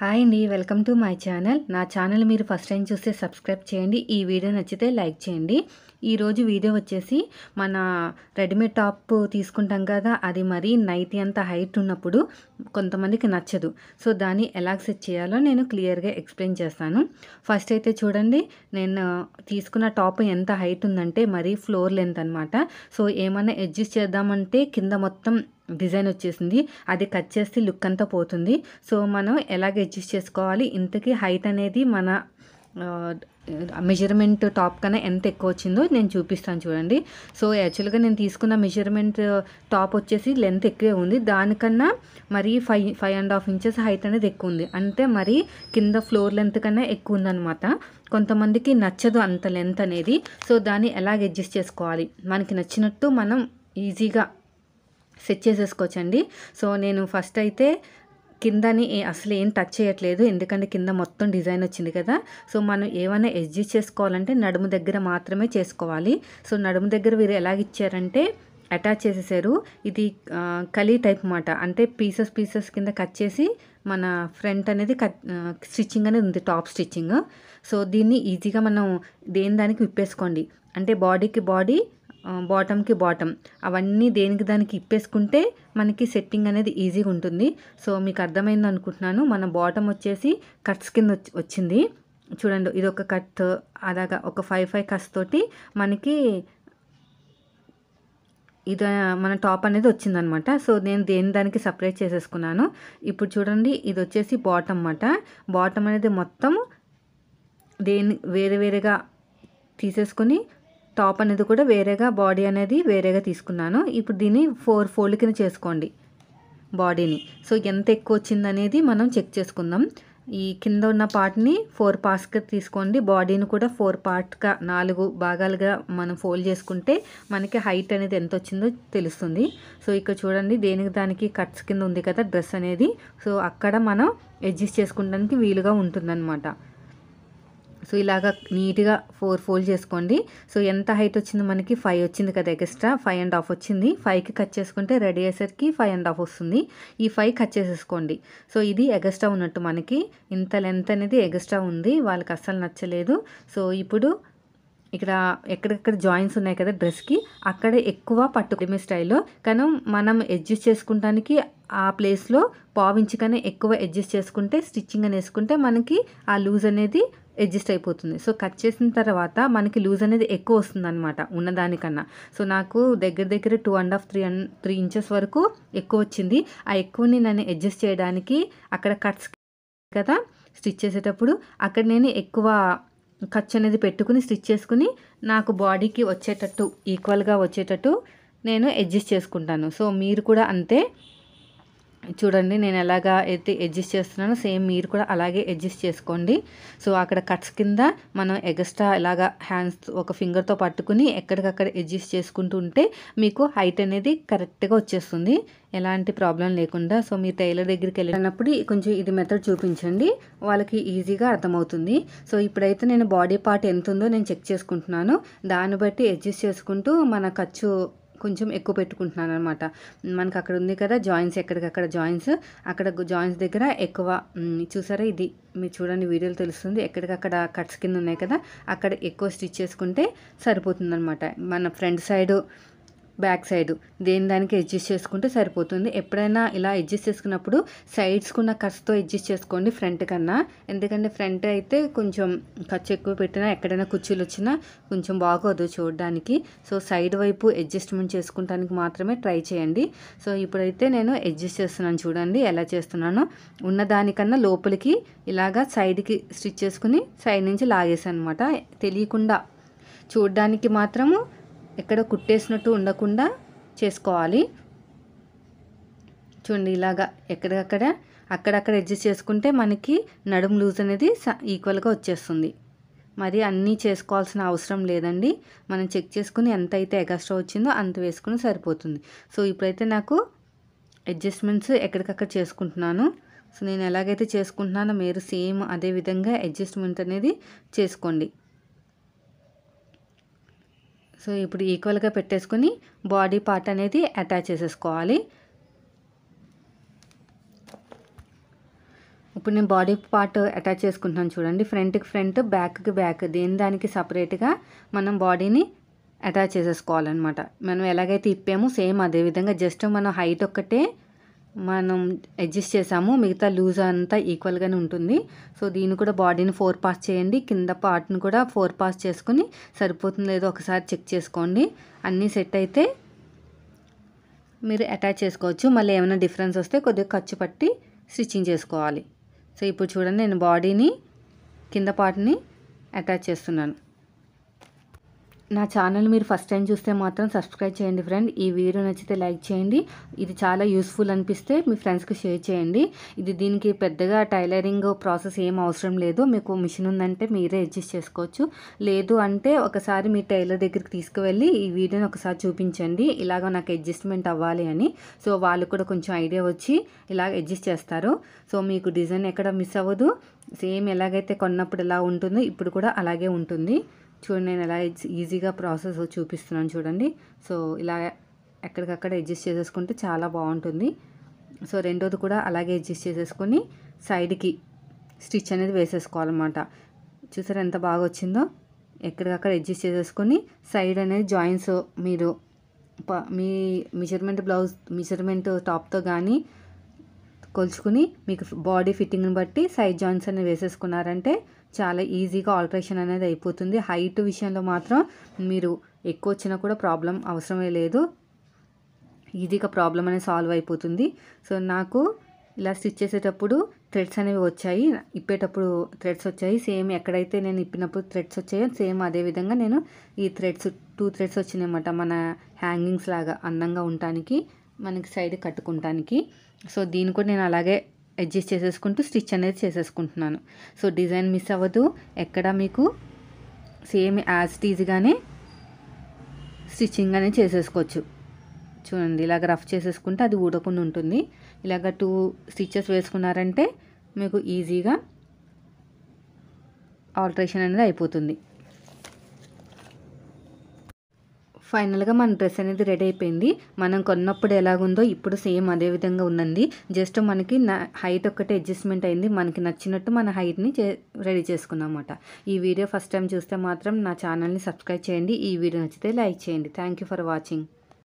hi అండి welcome to my channel నా channel మీరు ఫస్ట్ టైం చూస్తే సబ్స్క్రైబ్ చేయండి ఈ వీడియో నచ్చితే లైక్ చేయండి ఈరోజు వీడియో వచ్చేసి మన రెడీమేడ్ టాప్ తీసుకుంటాం కదా అది మరి నైటీ అంత హైట్ ఉన్నప్పుడు కొంతమందికి నచ్చదు సో దాన్ని ఎలా సెట్ చేయాలో నేను క్లియర్గా ఎక్స్ప్లెయిన్ చేస్తాను ఫస్ట్ అయితే చూడండి నేను తీసుకున్న టాప్ ఎంత హైట్ ఉందంటే మరీ ఫ్లోర్ లెంత్ అనమాట సో ఏమైనా అడ్జస్ట్ చేద్దామంటే కింద మొత్తం డిజైన్ వచ్చేసింది అది కట్ చేస్తే లుక్ అంతా పోతుంది సో మనం ఎలాగ అడ్జస్ట్ చేసుకోవాలి ఇంతకీ హైట్ అనేది మన మెజర్మెంట్ టాప్ కన్నా ఎంత ఎక్కువ వచ్చిందో నేను చూపిస్తాను చూడండి సో యాక్చువల్గా నేను తీసుకున్న మెజర్మెంట్ టాప్ వచ్చేసి లెంత్ ఎక్కువే ఉంది దానికన్నా మరి five five and half inches height అనేది ఎక్కువ ఉంది అంటే మరి కింద ఫ్లోర్ లెంత్ కన్నా ఎక్కువ ఉందన్నమాట కొంతమందికి నచ్చదు అంత లెంత్ అనేది సో దాన్ని ఎలాగ అడ్జస్ట్ చేసుకోవాలి మనకి నచ్చినట్టు మనం ఈజీగా సెట్ చేసేసుకోవచ్చండి సో నేను ఫస్ట్ అయితే కిందని అసలు ఏం టచ్ చేయట్లేదు ఎందుకంటే కింద మొత్తం డిజైన్ వచ్చింది కదా సో మనం ఏమైనా ఎడ్జస్ట్ చేసుకోవాలంటే నడుము దగ్గర మాత్రమే చేసుకోవాలి సో నడుము దగ్గర వీరు ఎలాగ ఇచ్చారంటే అటాచ్ చేసేసారు ఇది కలీ టైప్ మాట అంటే పీసెస్ పీసెస్ కింద కట్ చేసి మన ఫ్రంట్ అనేది కట్ స్టిచ్చింగ్ అనేది ఉంది టాప్ స్టిచ్చింగ్ సో దీన్ని ఈజీగా మనం దేని దానికి విప్పేసుకోండి అంటే బాడీకి బాడీ బాటమ్కి బాటమ్ అవన్నీ దేనికి దానికి ఇప్పేసుకుంటే మనకి సెట్టింగ్ అనేది ఈజీగా ఉంటుంది సో మీకు అర్థమైంది అనుకుంటున్నాను మన బాటమ్ వచ్చేసి కట్స్ కింద వచ్చింది చూడండి ఇది ఒక కట్ అలాగా ఒక ఫైవ్ ఫైవ్ కట్స్ తోటి మనకి ఇది మన టాప్ అనేది వచ్చిందనమాట సో నేను దేని దానికి సపరేట్ చేసేసుకున్నాను ఇప్పుడు చూడండి ఇది వచ్చేసి బాటమ్ అన్నమాట బాటమ్ అనేది మొత్తం దేని వేరే వేరేగా తీసేసుకొని టాప్ అనేది కూడా వేరేగా బాడీ అనేది వేరేగా తీసుకున్నాను ఇప్పుడు దీన్ని ఫోర్ ఫోల్డ్ కింద చేసుకోండి బాడీని సో ఎంత ఎక్కువ వచ్చిందనేది మనం చెక్ చేసుకుందాం ఈ కింద ఉన్న పార్ట్ని ఫోర్ పార్ట్స్గా తీసుకోండి బాడీని కూడా ఫోర్ పార్ట్గా నాలుగు భాగాలుగా మనం ఫోల్డ్ చేసుకుంటే మనకి హైట్ అనేది ఎంత వచ్చిందో తెలుస్తుంది సో ఇక్కడ చూడండి దేనికి దానికి కట్స్ కింద ఉంది కదా డ్రెస్ అనేది సో అక్కడ మనం అడ్జస్ట్ చేసుకోవడానికి వీలుగా ఉంటుందన్నమాట సో ఇలాగా నీట్గా ఫోర్ ఫోల్డ్ చేసుకోండి సో ఎంత హైట్ వచ్చింది మనకి ఫైవ్ వచ్చింది కదా ఎక్స్ట్రా ఫైవ్ అండ్ హాఫ్ వచ్చింది ఫైవ్కి కట్ చేసుకుంటే రెడీ అయ్యేసరికి ఫైవ్ అండ్ హాఫ్ వస్తుంది ఈ ఫైవ్ కట్ చేసేసుకోండి సో ఇది ఎగస్ట్రా ఉన్నట్టు మనకి ఇంత లెంత్ అనేది ఎగస్ట్రా ఉంది వాళ్ళకి అస్సలు నచ్చలేదు సో ఇప్పుడు ఇక్కడ ఎక్కడెక్కడ జాయింట్స్ ఉన్నాయి కదా డ్రెస్కి అక్కడ ఎక్కువ పట్టుకుడిమే స్టైల్లో కానీ మనం అడ్జస్ట్ చేసుకుంటానికి ఆ ప్లేస్లో పావించి ఎక్కువ అడ్జస్ట్ చేసుకుంటే స్టిచ్చింగ్ అని వేసుకుంటే మనకి ఆ లూజ్ అనేది అడ్జస్ట్ అయిపోతుంది సో కట్ చేసిన తర్వాత మనకి లూజ్ అనేది ఎక్కువ వస్తుంది అనమాట ఉన్నదానికన్నా సో నాకు దగ్గర దగ్గర two and half three and three inches వరకు ఎక్కువ వచ్చింది ఆ ఎక్కువని నన్ను అడ్జస్ట్ చేయడానికి అక్కడ కట్స్ కదా స్టిచ్ చేసేటప్పుడు అక్కడ నేను ఎక్కువ ఖర్చు అనేది పెట్టుకుని స్టిచ్ చేసుకుని నాకు బాడీకి వచ్చేటట్టు ఈక్వల్గా వచ్చేటట్టు నేను అడ్జస్ట్ చేసుకుంటాను సో మీరు కూడా అంతే చూడండి నేను ఎలాగా అయితే అడ్జస్ట్ చేస్తున్నానో సేమ్ మీరు కూడా అలాగే అడ్జస్ట్ చేసుకోండి సో అక్కడ కట్స్ కింద మనం ఎగస్ట్రా ఇలాగా హ్యాండ్స్ ఒక ఫింగర్తో పట్టుకుని ఎక్కడికక్కడ అడ్జస్ట్ చేసుకుంటూ ఉంటే మీకు హైట్ అనేది కరెక్ట్గా వచ్చేస్తుంది ఎలాంటి ప్రాబ్లం లేకుండా సో మీరు టైలర్ దగ్గరికి వెళ్ళినప్పుడు కొంచెం ఇది మెథడ్ చూపించండి వాళ్ళకి ఈజీగా అర్థమవుతుంది సో ఇప్పుడైతే నేను బాడీ పార్ట్ ఎంత ఉందో నేను చెక్ చేసుకుంటున్నాను దాన్ని బట్టి అడ్జస్ట్ చేసుకుంటూ మన ఖర్చు కొంచెం ఎక్కువ పెట్టుకుంటున్నాను అనమాట మనకు అక్కడ ఉంది కదా జాయింట్స్ ఎక్కడికక్కడ జాయింట్స్ అక్కడ జాయింట్స్ దగ్గర ఎక్కువ చూసారా ఇది మీరు చూడండి వీడియోలు తెలుస్తుంది ఎక్కడికక్కడ కట్స్ కింద ఉన్నాయి కదా అక్కడ ఎక్కువ స్టిచ్ చేసుకుంటే సరిపోతుందనమాట మన ఫ్రంట్ సైడు బ్యాక్ సైడ్ దేని దానికి అడ్జస్ట్ చేసుకుంటే సరిపోతుంది ఎప్పుడైనా ఇలా అడ్జస్ట్ చేసుకున్నప్పుడు సైడ్స్కున్న ఉన్న ఖర్చుతో అడ్జస్ట్ చేసుకోండి ఫ్రంట్ కన్నా ఎందుకంటే ఫ్రంట్ అయితే కొంచెం ఖర్చు ఎక్కువ పెట్టినా ఎక్కడైనా కుర్చీలు వచ్చినా కొంచెం బాగోదు చూడడానికి సో సైడ్ వైపు అడ్జస్ట్మెంట్ చేసుకుంటానికి మాత్రమే ట్రై చేయండి సో ఇప్పుడైతే నేను అడ్జస్ట్ చేస్తున్నాను చూడండి ఎలా చేస్తున్నానో ఉన్న దానికన్నా లోపలికి ఇలాగా సైడ్కి స్టిచ్ చేసుకుని సైడ్ నుంచి లాగేసాను అనమాట తెలియకుండా చూడడానికి మాత్రము ఎక్కడ కుట్టేసినట్టు ఉండకుండా చేసుకోవాలి చూడండి ఇలాగా ఎక్కడక్కడ అక్కడక్కడ అడ్జస్ట్ చేసుకుంటే మనకి నడుము లూజ్ అనేది ఈక్వల్గా వచ్చేస్తుంది మరి అన్నీ చేసుకోవాల్సిన అవసరం లేదండి మనం చెక్ చేసుకుని ఎంత అయితే ఎగస్ట్రా వచ్చిందో అంత వేసుకుని సరిపోతుంది సో ఇప్పుడైతే నాకు అడ్జస్ట్మెంట్స్ ఎక్కడికక్కడ చేసుకుంటున్నాను సో నేను ఎలాగైతే చేసుకుంటున్నానో మీరు సేమ్ అదే విధంగా అడ్జస్ట్మెంట్ అనేది చేసుకోండి సో ఇప్పుడు ఈక్వల్గా పెట్టేసుకొని బాడీ పార్ట్ అనేది అటాచ్ చేసేసుకోవాలి ఇప్పుడు నేను బాడీ పార్ట్ అటాచ్ చేసుకుంటున్నాను చూడండి ఫ్రంట్కి ఫ్రంట్ బ్యాక్కి బ్యాక్ దేని దానికి సపరేట్గా మనం బాడీని అటాచ్ చేసేసుకోవాలన్నమాట మనం ఎలాగైతే ఇప్పామో సేమ్ అదేవిధంగా జస్ట్ మనం హైట్ ఒక్కటే మనం అడ్జస్ట్ చేసాము మిగతా లూజ్ అంతా ఈక్వల్గానే ఉంటుంది సో దీన్ని కూడా బాడీని ఫోర్ పాస్ చేయండి కింద పార్ట్ని కూడా ఫోర్ పాస్ చేసుకుని సరిపోతుంది లేదో ఒకసారి చెక్ చేసుకోండి అన్నీ సెట్ అయితే మీరు అటాచ్ చేసుకోవచ్చు మళ్ళీ ఏమైనా డిఫరెన్స్ వస్తే కొద్దిగా ఖర్చు పట్టి స్టిచ్చింగ్ చేసుకోవాలి సో ఇప్పుడు చూడండి నేను బాడీని కింద పార్ట్ని అటాచ్ చేస్తున్నాను నా ఛానల్ మీరు ఫస్ట్ టైం చూస్తే మాత్రం సబ్స్క్రైబ్ చేయండి ఫ్రెండ్ ఈ వీడియో నచ్చితే లైక్ చేయండి ఇది చాలా యూస్ఫుల్ అనిపిస్తే మీ ఫ్రెండ్స్కి షేర్ చేయండి ఇది దీనికి పెద్దగా టైలరింగ్ ప్రాసెస్ ఏం అవసరం లేదు మీకు మిషన్ ఉందంటే మీరే అడ్జస్ట్ చేసుకోవచ్చు లేదు అంటే ఒకసారి మీ టైలర్ దగ్గరికి తీసుకువెళ్ళి ఈ వీడియోని ఒకసారి చూపించండి ఇలాగ నాకు అడ్జస్ట్మెంట్ అవ్వాలి అని సో వాళ్ళు కూడా కొంచెం ఐడియా వచ్చి ఇలాగ అడ్జస్ట్ చేస్తారు సో మీకు డిజైన్ ఎక్కడ మిస్ అవ్వదు సేమ్ ఎలాగైతే కొన్నప్పుడు ఎలా ఉంటుందో ఇప్పుడు కూడా అలాగే ఉంటుంది చూడండి నేను ఎలా ఈజీగా ప్రాసెస్ చూపిస్తున్నాను చూడండి సో ఇలా ఎక్కడికక్కడ అడ్జస్ట్ చేసేసుకుంటే చాలా బాగుంటుంది సో రెండోది కూడా అలాగే అడ్జస్ట్ చేసేసుకొని సైడ్కి స్టిచ్ అనేది వేసేసుకోవాలన్నమాట చూసారు ఎంత బాగా వచ్చిందో ఎక్కడికక్కడ అడ్జస్ట్ చేసేసుకొని సైడ్ అనేది జాయింట్స్ మీరు మీ మెజర్మెంట్ బ్లౌజ్ మెజర్మెంట్ టాప్తో కానీ కొలుచుకుని మీకు బాడీ ఫిట్టింగ్ని బట్టి సైడ్ జాయింట్స్ అనేవి వేసేసుకున్నారంటే చాలా ఈజీగా ఆల్ట్రేషన్ అనేది అయిపోతుంది హైట్ విషయంలో మాత్రం మీరు ఎక్కువ వచ్చినా కూడా ప్రాబ్లం అవసరమే లేదు ఈజీగా ప్రాబ్లం అనేది సాల్వ్ అయిపోతుంది సో నాకు ఇలా స్టిచ్ చేసేటప్పుడు థ్రెడ్స్ అనేవి వచ్చాయి ఇప్పేటప్పుడు థ్రెడ్స్ వచ్చాయి సేమ్ ఎక్కడైతే నేను ఇప్పినప్పుడు థ్రెడ్స్ వచ్చాయో సేమ్ అదే విధంగా నేను ఈ థ్రెడ్స్ టూ థ్రెడ్స్ వచ్చినాయి అన్నమాట మన హ్యాంగింగ్స్ లాగా అందంగా ఉండటానికి మనకి సైడ్ కట్టుకుంటానికి సో దీన్ని కూడా నేను అలాగే అడ్జస్ట్ చేసేసుకుంటూ స్టిచ్ అనేది చేసేసుకుంటున్నాను సో డిజైన్ మిస్ అవ్వదు ఎక్కడ మీకు సేమ్ యాజ్ టీజ్గానే స్టిచ్చింగ్ అనేది చేసేసుకోవచ్చు చూడండి ఇలాగ రఫ్ చేసేసుకుంటే అది ఊడకుండా ఉంటుంది ఇలాగ టూ స్టిచ్చెస్ వేసుకున్నారంటే మీకు ఈజీగా ఆల్ట్రేషన్ అనేది అయిపోతుంది ఫైనల్గా మన డ్రెస్ అనేది రెడీ అయిపోయింది మనం కొన్నప్పుడు ఎలాగుందో ఇప్పుడు సేమ్ అదే విధంగా ఉందండి జస్ట్ మనకి హైట్ ఒక్కటే అడ్జస్ట్మెంట్ అయింది మనకి నచ్చినట్టు మన హైట్ని రెడీ చేసుకున్నాం అనమాట ఈ వీడియో ఫస్ట్ టైం చూస్తే మాత్రం నా ఛానల్ని సబ్స్క్రైబ్ చేయండి ఈ వీడియో నచ్చితే లైక్ చేయండి థ్యాంక్ ఫర్ వాచింగ్